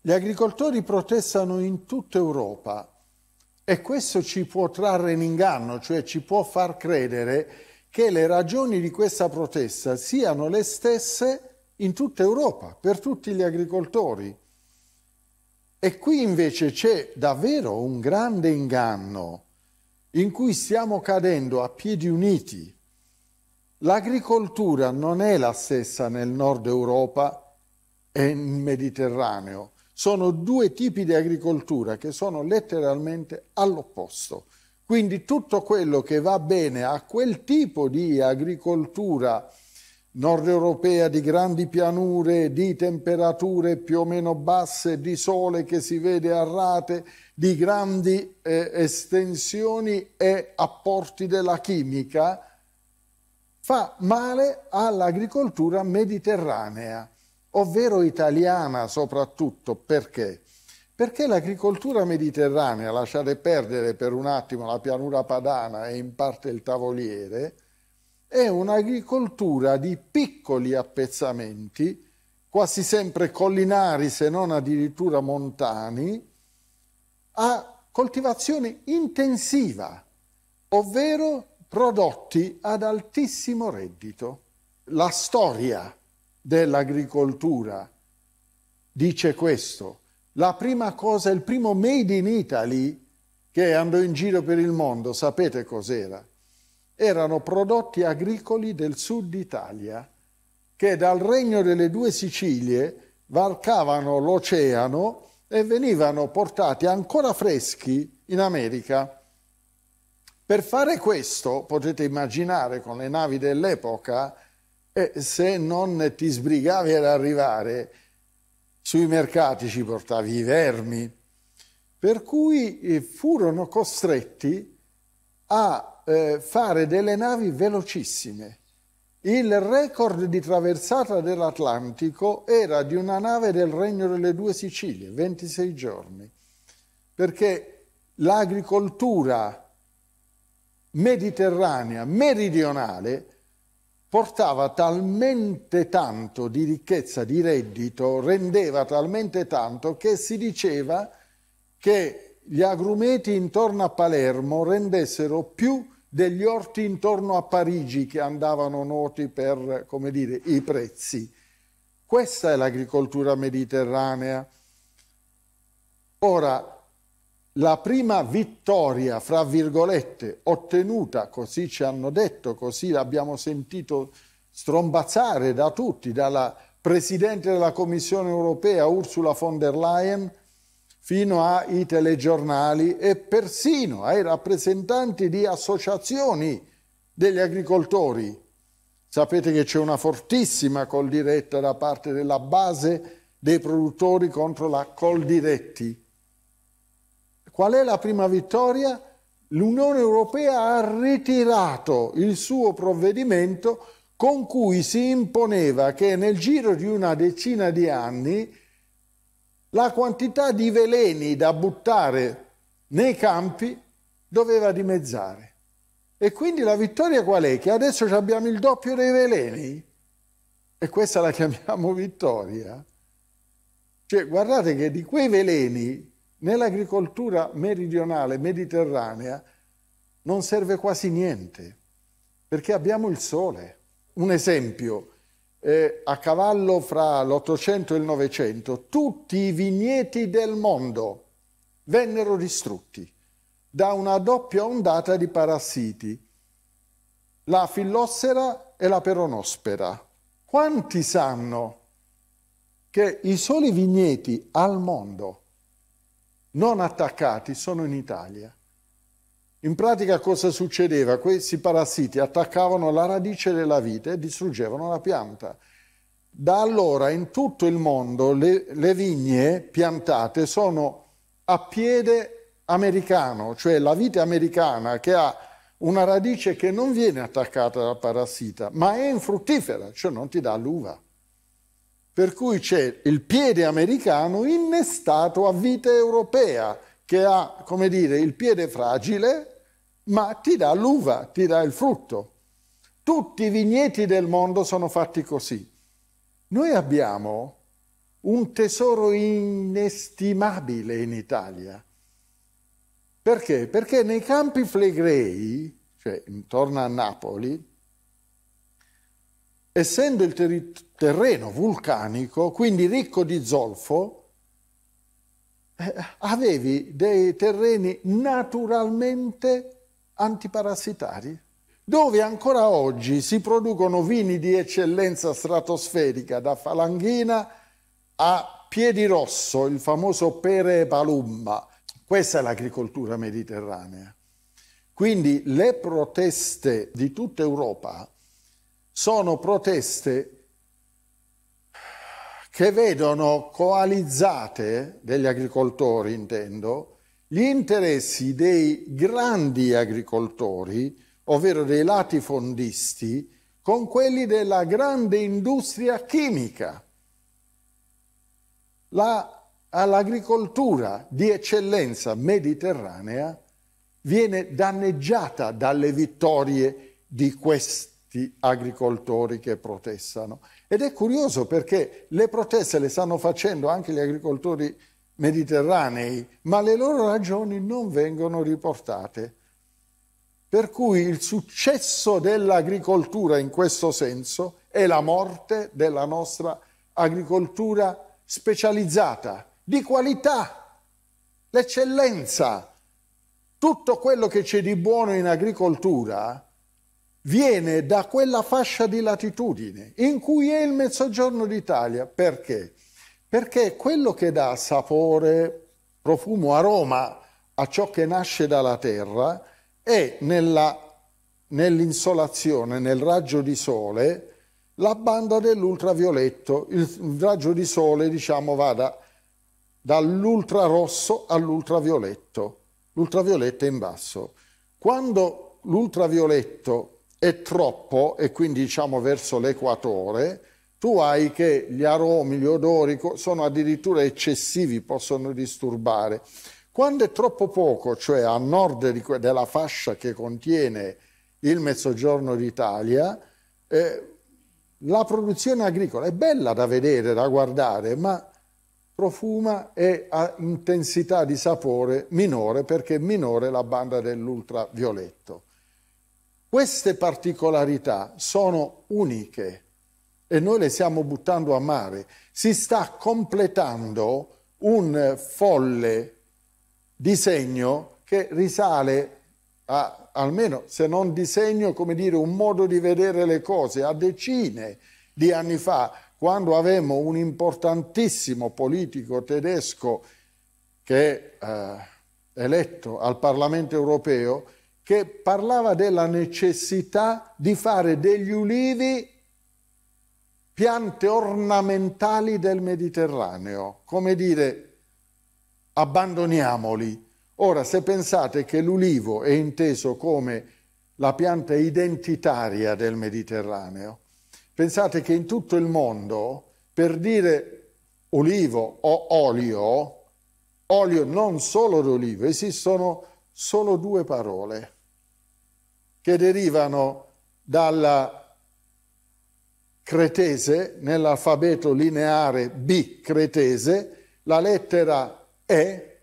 Gli agricoltori protestano in tutta Europa e questo ci può trarre in inganno, cioè ci può far credere che le ragioni di questa protesta siano le stesse in tutta Europa, per tutti gli agricoltori. E qui invece c'è davvero un grande inganno in cui stiamo cadendo a piedi uniti. L'agricoltura non è la stessa nel nord Europa e nel Mediterraneo sono due tipi di agricoltura che sono letteralmente all'opposto. Quindi tutto quello che va bene a quel tipo di agricoltura nord europea di grandi pianure, di temperature più o meno basse, di sole che si vede a rate, di grandi eh, estensioni e apporti della chimica, fa male all'agricoltura mediterranea ovvero italiana soprattutto, perché? Perché l'agricoltura mediterranea, lasciate perdere per un attimo la pianura padana e in parte il tavoliere, è un'agricoltura di piccoli appezzamenti, quasi sempre collinari se non addirittura montani, a coltivazione intensiva, ovvero prodotti ad altissimo reddito. La storia dell'agricoltura dice questo. La prima cosa, il primo Made in Italy che andò in giro per il mondo, sapete cos'era? Erano prodotti agricoli del sud Italia che dal regno delle due Sicilie varcavano l'oceano e venivano portati ancora freschi in America. Per fare questo, potete immaginare con le navi dell'epoca, e se non ti sbrigavi ad arrivare, sui mercati ci portavi i vermi. Per cui eh, furono costretti a eh, fare delle navi velocissime. Il record di traversata dell'Atlantico era di una nave del Regno delle Due Sicilie, 26 giorni, perché l'agricoltura mediterranea meridionale portava talmente tanto di ricchezza, di reddito, rendeva talmente tanto che si diceva che gli agrumeti intorno a Palermo rendessero più degli orti intorno a Parigi che andavano noti per, come dire, i prezzi. Questa è l'agricoltura mediterranea. Ora, la prima vittoria, fra virgolette, ottenuta, così ci hanno detto, così l'abbiamo sentito strombazzare da tutti, dalla Presidente della Commissione europea Ursula von der Leyen, fino ai telegiornali e persino ai rappresentanti di associazioni degli agricoltori. Sapete che c'è una fortissima col diretta da parte della base dei produttori contro la col diretti. Qual è la prima vittoria? L'Unione Europea ha ritirato il suo provvedimento con cui si imponeva che nel giro di una decina di anni la quantità di veleni da buttare nei campi doveva dimezzare. E quindi la vittoria qual è? Che adesso abbiamo il doppio dei veleni? E questa la chiamiamo vittoria? Cioè, guardate che di quei veleni Nell'agricoltura meridionale, mediterranea, non serve quasi niente, perché abbiamo il sole. Un esempio, eh, a cavallo fra l'Ottocento e il Novecento, tutti i vigneti del mondo vennero distrutti da una doppia ondata di parassiti, la fillossera e la peronospera. Quanti sanno che i soli vigneti al mondo non attaccati sono in Italia. In pratica cosa succedeva? Questi parassiti attaccavano la radice della vite e distruggevano la pianta. Da allora in tutto il mondo le, le vigne piantate sono a piede americano, cioè la vite americana che ha una radice che non viene attaccata dal parassita, ma è infruttifera, cioè non ti dà l'uva per cui c'è il piede americano innestato a vita europea, che ha, come dire, il piede fragile, ma ti dà l'uva, ti dà il frutto. Tutti i vigneti del mondo sono fatti così. Noi abbiamo un tesoro inestimabile in Italia. Perché? Perché nei campi flegrei, cioè intorno a Napoli, essendo il territorio terreno vulcanico, quindi ricco di zolfo, eh, avevi dei terreni naturalmente antiparassitari, dove ancora oggi si producono vini di eccellenza stratosferica, da Falanghina a Piedirosso, il famoso Pere Palumba. Questa è l'agricoltura mediterranea. Quindi le proteste di tutta Europa sono proteste che vedono coalizzate, degli agricoltori intendo, gli interessi dei grandi agricoltori, ovvero dei latifondisti, con quelli della grande industria chimica. all'agricoltura di eccellenza mediterranea viene danneggiata dalle vittorie di questi agricoltori che protestano ed è curioso perché le proteste le stanno facendo anche gli agricoltori mediterranei, ma le loro ragioni non vengono riportate. Per cui il successo dell'agricoltura in questo senso è la morte della nostra agricoltura specializzata, di qualità, l'eccellenza. Tutto quello che c'è di buono in agricoltura viene da quella fascia di latitudine in cui è il mezzogiorno d'Italia. Perché? Perché quello che dà sapore, profumo, aroma a ciò che nasce dalla terra è nell'insolazione, nel raggio di sole, la banda dell'ultravioletto. Il raggio di sole, diciamo, va da, dall'ultrarosso all'ultravioletto. L'ultravioletto è in basso. Quando l'ultravioletto è troppo e quindi diciamo verso l'equatore, tu hai che gli aromi, gli odori sono addirittura eccessivi, possono disturbare. Quando è troppo poco, cioè a nord della fascia che contiene il mezzogiorno d'Italia, eh, la produzione agricola è bella da vedere, da guardare, ma profuma e ha intensità di sapore minore perché è minore la banda dell'ultravioletto. Queste particolarità sono uniche e noi le stiamo buttando a mare. Si sta completando un folle disegno che risale a, almeno se non disegno, come dire, un modo di vedere le cose a decine di anni fa, quando avevamo un importantissimo politico tedesco che eh, eletto al Parlamento europeo che parlava della necessità di fare degli ulivi piante ornamentali del Mediterraneo, come dire abbandoniamoli. Ora, se pensate che l'ulivo è inteso come la pianta identitaria del Mediterraneo, pensate che in tutto il mondo per dire ulivo o olio, olio non solo d'olivo, esistono solo due parole che derivano dalla cretese, nell'alfabeto lineare B cretese, la lettera E,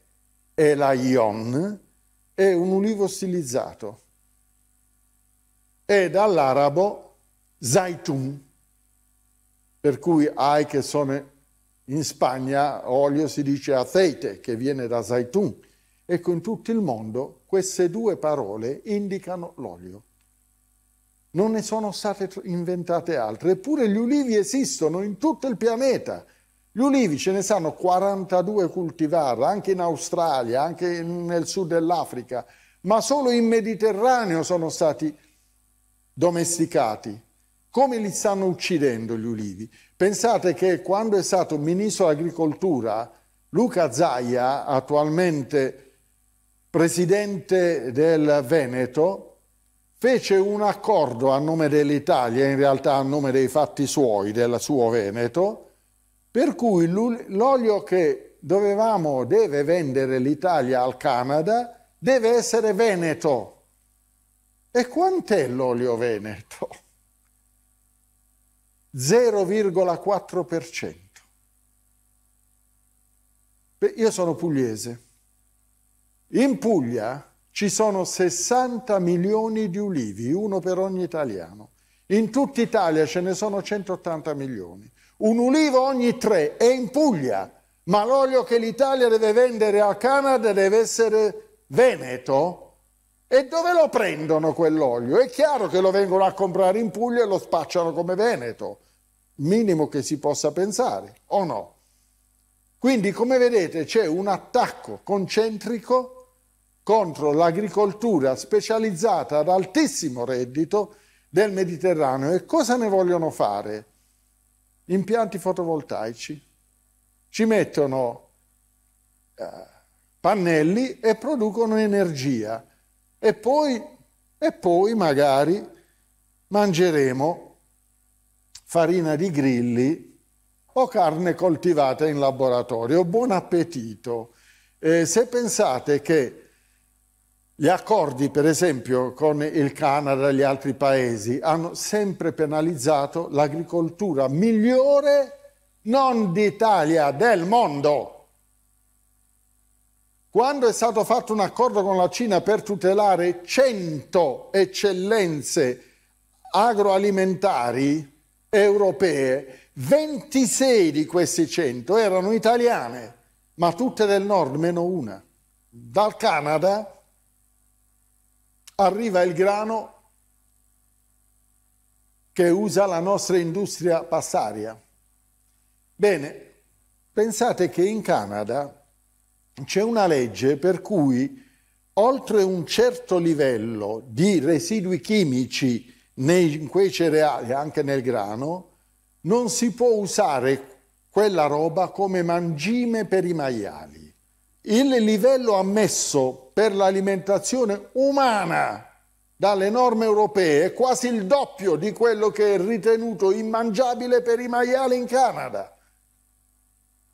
e la Ion, è un ulivo stilizzato, e dall'arabo zaitun, per cui ai che sono in Spagna olio si dice aceite, che viene da zaitun, Ecco, in tutto il mondo queste due parole indicano l'olio. Non ne sono state inventate altre, eppure gli ulivi esistono in tutto il pianeta. Gli ulivi ce ne sanno 42 cultivar, anche in Australia, anche nel sud dell'Africa, ma solo in Mediterraneo sono stati domesticati. Come li stanno uccidendo gli ulivi? Pensate che quando è stato ministro dell'agricoltura, Luca Zaia, attualmente presidente del Veneto, fece un accordo a nome dell'Italia, in realtà a nome dei fatti suoi, del suo Veneto, per cui l'olio che dovevamo, deve vendere l'Italia al Canada, deve essere Veneto. E quant'è l'olio veneto? 0,4%. Io sono pugliese. In Puglia ci sono 60 milioni di ulivi, uno per ogni italiano. In tutta Italia ce ne sono 180 milioni. Un ulivo ogni tre è in Puglia, ma l'olio che l'Italia deve vendere al Canada deve essere veneto. E dove lo prendono quell'olio? È chiaro che lo vengono a comprare in Puglia e lo spacciano come veneto. Minimo che si possa pensare, o no? Quindi come vedete c'è un attacco concentrico contro l'agricoltura specializzata ad altissimo reddito del Mediterraneo e cosa ne vogliono fare? Impianti fotovoltaici. Ci mettono eh, pannelli e producono energia e poi, e poi magari mangeremo farina di grilli o carne coltivata in laboratorio. Buon appetito. Eh, se pensate che gli accordi, per esempio, con il Canada e gli altri paesi hanno sempre penalizzato l'agricoltura migliore non d'Italia, del mondo. Quando è stato fatto un accordo con la Cina per tutelare 100 eccellenze agroalimentari europee, 26 di questi 100 erano italiane, ma tutte del nord, meno una. Dal Canada arriva il grano che usa la nostra industria passaria. Bene, pensate che in Canada c'è una legge per cui oltre un certo livello di residui chimici nei, in quei cereali, anche nel grano, non si può usare quella roba come mangime per i maiali. Il livello ammesso per l'alimentazione umana dalle norme europee è quasi il doppio di quello che è ritenuto immangiabile per i maiali in Canada.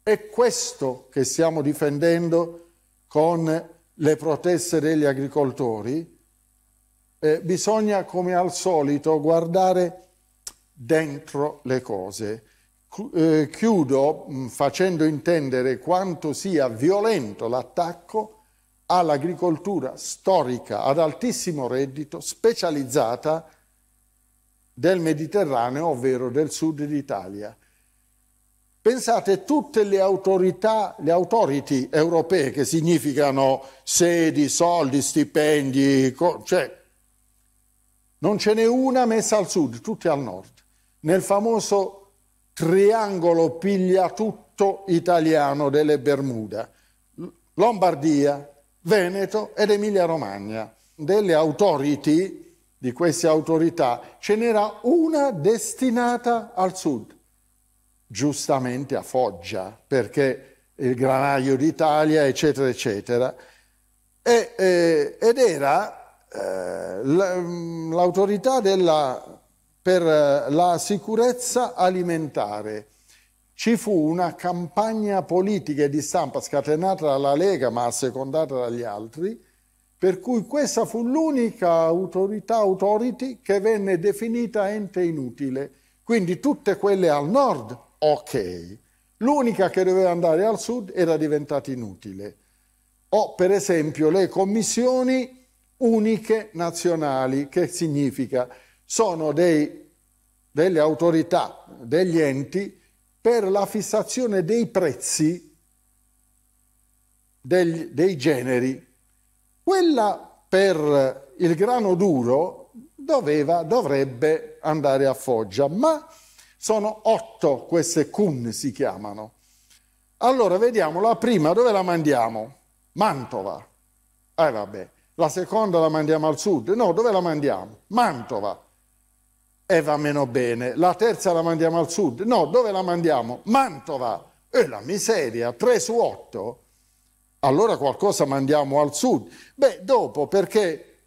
È questo che stiamo difendendo con le proteste degli agricoltori. Eh, bisogna, come al solito, guardare dentro le cose. Eh, chiudo mm, facendo intendere quanto sia violento l'attacco all'agricoltura storica ad altissimo reddito specializzata del Mediterraneo, ovvero del sud d'Italia. Pensate tutte le autorità, le authority europee che significano sedi, soldi, stipendi, cioè non ce n'è una messa al sud, tutte al nord nel famoso triangolo pigliatutto italiano delle Bermuda, Lombardia, Veneto ed Emilia-Romagna. Delle authority, di queste autorità, ce n'era una destinata al sud, giustamente a Foggia, perché il granaio d'Italia, eccetera, eccetera. E, eh, ed era eh, l'autorità della per eh, la sicurezza alimentare. Ci fu una campagna politica e di stampa scatenata dalla Lega ma assecondata dagli altri, per cui questa fu l'unica autorità, authority, che venne definita ente inutile. Quindi tutte quelle al nord, ok. L'unica che doveva andare al sud era diventata inutile. O per esempio le commissioni uniche nazionali, che significa sono dei, delle autorità, degli enti, per la fissazione dei prezzi degli, dei generi. Quella per il grano duro doveva, dovrebbe andare a Foggia, ma sono otto queste cun si chiamano. Allora vediamo la prima, dove la mandiamo? Mantova. Eh vabbè, la seconda la mandiamo al sud, no, dove la mandiamo? Mantova e va meno bene. La terza la mandiamo al sud. No, dove la mandiamo? Mantova. E la miseria, 3 su 8. Allora qualcosa mandiamo al sud. Beh, dopo perché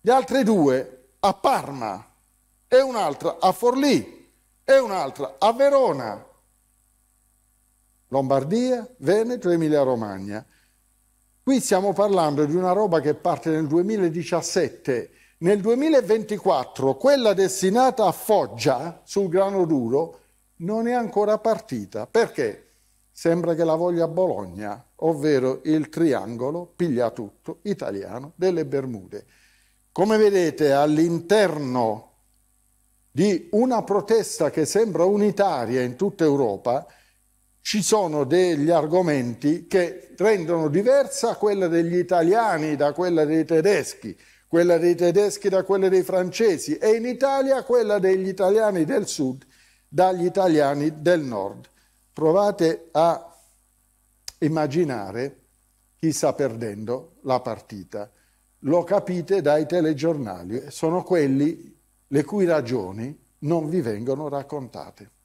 gli altri due a Parma e un'altra a Forlì e un'altra a Verona. Lombardia, Veneto, Emilia Romagna. Qui stiamo parlando di una roba che parte nel 2017 nel 2024 quella destinata a Foggia sul grano duro non è ancora partita perché sembra che la voglia Bologna, ovvero il triangolo pigliatutto italiano delle Bermude. Come vedete all'interno di una protesta che sembra unitaria in tutta Europa ci sono degli argomenti che rendono diversa quella degli italiani da quella dei tedeschi, quella dei tedeschi da quella dei francesi e in Italia quella degli italiani del sud dagli italiani del nord. Provate a immaginare chi sta perdendo la partita. Lo capite dai telegiornali, sono quelli le cui ragioni non vi vengono raccontate.